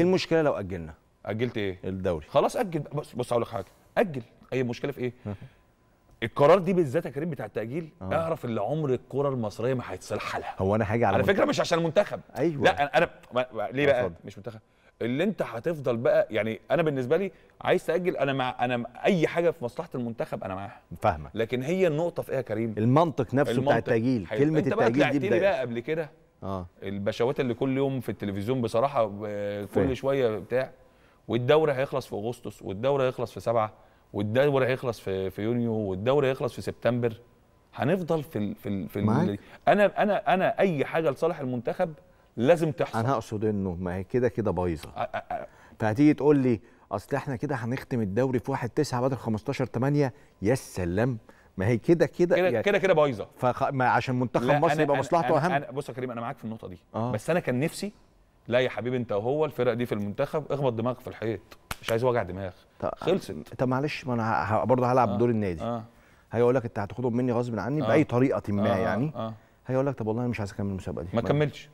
إيه, ايه المشكله لو اجلنا اجلت ايه الدوري خلاص اجل بص بص هقول لك حاجه اجل اي مشكله في ايه القرار دي بالذات يا كريم بتاع التاجيل أوه. اعرف اللي عمر الكره المصريه ما هيتصلح لها هو انا هاجي على على فكره مش عشان المنتخب ايوه لا انا, أنا... ليه بقى أفضل. مش منتخب اللي انت هتفضل بقى يعني انا بالنسبه لي عايز تاجل انا مع انا اي حاجه في مصلحه المنتخب انا معاها فاهمك لكن هي النقطه في ايه يا كريم المنطق نفسه المنطق. بتاع التاجيل كلمه التاجيل دي بقى قبل كده اه البشوات اللي كل يوم في التلفزيون بصراحه آه، كل شويه بتاع والدوري هيخلص في اغسطس والدوري هيخلص في سبعة والدوري هيخلص في في يونيو والدوري هيخلص في سبتمبر هنفضل في الـ في الـ في ال انا انا انا اي حاجه لصالح المنتخب لازم تحصل انا اقصد انه ما هي كده كده بايظه فهتيجي تقول لي اصل احنا كده هنختم الدوري في 1 9 بدل 15 8 يا سلام ما هي كده كده كده يعني كده, كده بايظه فخ... ما عشان منتخب مصر يبقى مصلحته اهم أنا بص يا كريم انا معاك في النقطه دي آه. بس انا كان نفسي لا يا حبيبي انت وهو الفرق دي في المنتخب اخبط دماغك في الحيط مش عايز وجع دماغ خلصت طب معلش ما انا برضه هلعب آه. دور النادي آه. هيقول لك انت هتاخدهم مني غصب عني آه. باي طريقه ما آه. يعني آه. هيقول لك طب والله انا مش عايز اكمل المسابقه دي ما كملش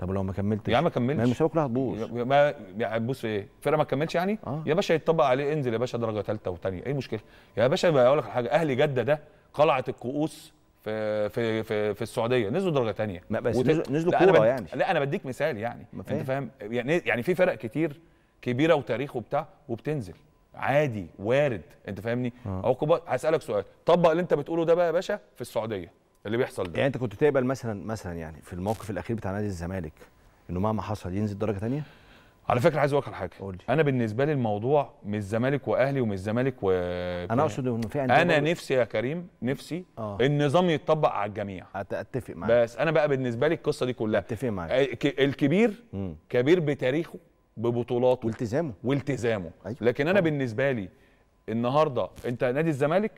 طب لو ما كملتش يا عم ما كملش ما المسابقه كلها هتبوظ ما هتبوظ في ايه؟ فرقه ما تكملش يعني؟ آه. يا باشا يتطبق عليه انزل يا باشا درجه ثالثه وثانيه اي مشكله؟ يا باشا بقول لك حاجه اهلي جده ده قلعه الكؤوس في في في, في السعوديه نزلوا درجه ثانيه ما بس وتت... نزلوا كوره بد... يعني لا انا بديك مثال يعني ما انت فاهم يعني إيه؟ يعني في فرق كتير كبيره وتاريخ وبتاع وبتنزل عادي وارد انت فاهمني؟ آه. عقوبات هسالك سؤال طبق اللي انت بتقوله ده بقى يا باشا في السعوديه اللي بيحصل ده يعني انت كنت تقبل مثلا مثلا يعني في الموقف الاخير بتاع نادي الزمالك انه مهما حصل ينزل درجه ثانيه على فكره عايز اقول لك حاجه قولي. انا بالنسبه لي الموضوع مش الزمالك واهلي ومش الزمالك و انا اقصد انه في انا بقى... نفسي يا كريم نفسي أوه. النظام يتطبق على الجميع اتفق معاك بس انا بقى بالنسبه لي القصه دي كلها اتفق معاك الكبير م. كبير بتاريخه ببطولاته والتزامه والتزامه أيوه. لكن انا أوه. بالنسبه لي النهارده انت نادي الزمالك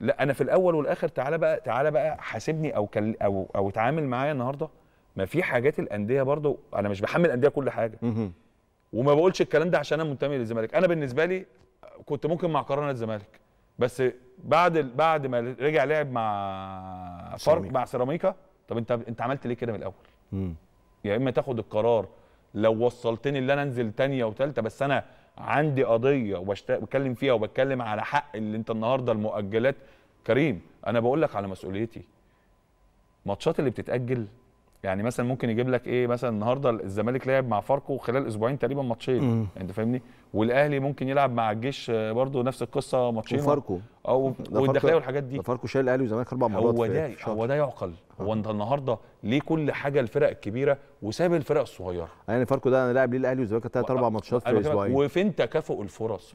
لا انا في الاول والاخر تعالى بقى تعالى بقى حاسبني او كل او او اتعامل معايا النهارده ما في حاجات الانديه برضه انا مش بحمل الانديه كل حاجه وما بقولش الكلام ده عشان انا منتمي للزمالك انا بالنسبه لي كنت ممكن مع قرارنا الزمالك بس بعد بعد ما رجع لعب مع فرق مع سيراميكا طب انت انت عملت ليه كده من الاول يا يعني اما تاخد القرار لو وصلتني اللي انا انزل تانية وثالثه بس انا عندي قضيه وبتكلم فيها وبتكلم على حق اللي انت النهارده المؤجلات كريم انا بقول لك على مسؤوليتي ماتشات اللي بتتاجل يعني مثلا ممكن يجيب لك ايه مثلا النهارده الزمالك لعب مع فاركو خلال اسبوعين تقريبا ماتشين انت فاهمني والاهلي ممكن يلعب مع الجيش برضه نفس القصه ماتشين وفاركو او والداخليه والحاجات دي فاركو شايل الاهلي والزمالك اربع مرات هو ده هو ده يعقل آه. هو انت النهارده ليه كل حاجه الفرق الكبيره وساب الفرق الصغيره يعني فاركو ده انا لاعب ليه الاهلي والزمالك ثلاث آه. اربع ماتشات في اسبوعين وفين تكافؤ الفرص